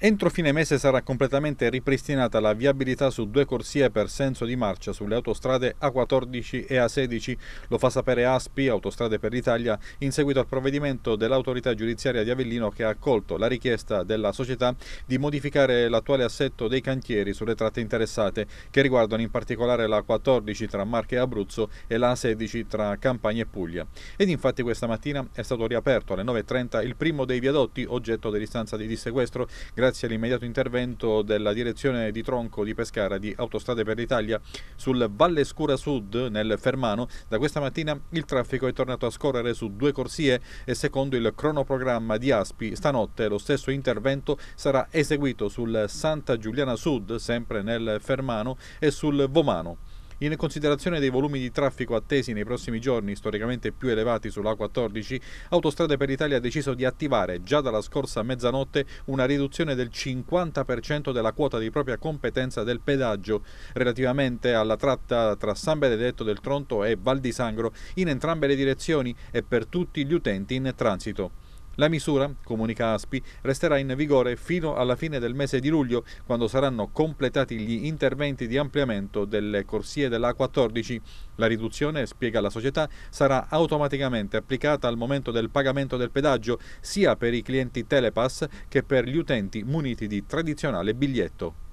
Entro fine mese sarà completamente ripristinata la viabilità su due corsie per senso di marcia sulle autostrade A14 e A16, lo fa sapere ASPI, Autostrade per l'Italia, in seguito al provvedimento dell'autorità giudiziaria di Avellino che ha accolto la richiesta della società di modificare l'attuale assetto dei cantieri sulle tratte interessate, che riguardano in particolare la A14 tra Marche e Abruzzo e la A16 tra Campania e Puglia. Ed infatti questa mattina è stato riaperto alle 9.30 il primo dei viadotti oggetto dell'istanza di dissequestro grazie grazie all'immediato intervento della direzione di tronco di Pescara di Autostrade per l'Italia sul Valle Scura Sud nel Fermano. Da questa mattina il traffico è tornato a scorrere su due corsie e secondo il cronoprogramma di Aspi stanotte lo stesso intervento sarà eseguito sul Santa Giuliana Sud sempre nel Fermano e sul Vomano. In considerazione dei volumi di traffico attesi nei prossimi giorni, storicamente più elevati sulla A14, Autostrade per l'Italia ha deciso di attivare già dalla scorsa mezzanotte una riduzione del 50% della quota di propria competenza del pedaggio relativamente alla tratta tra San Benedetto del Tronto e Val di Sangro in entrambe le direzioni e per tutti gli utenti in transito. La misura, comunica ASPI, resterà in vigore fino alla fine del mese di luglio, quando saranno completati gli interventi di ampliamento delle corsie dell'A14. La riduzione, spiega la società, sarà automaticamente applicata al momento del pagamento del pedaggio, sia per i clienti Telepass che per gli utenti muniti di tradizionale biglietto.